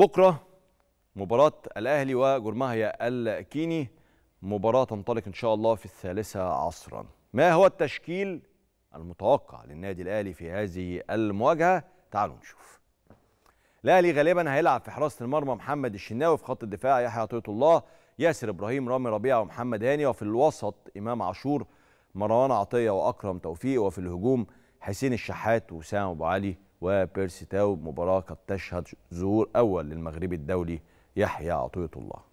بكره مباراه الاهلي وجرماهيا الكيني مباراه تنطلق ان شاء الله في الثالثه عصرا ما هو التشكيل المتوقع للنادي الاهلي في هذه المواجهه تعالوا نشوف الاهلي غالبا هيلعب في حراسه المرمى محمد الشناوي في خط الدفاع يحيى عطيه الله ياسر ابراهيم رامي ربيعه ومحمد هاني وفي الوسط امام عاشور مروان عطيه واكرم توفيق وفي الهجوم حسين الشحات وسام ابو علي وبيرسي تاو مباراة قد تشهد ظهور أول للمغربي الدولي يحيى عطية الله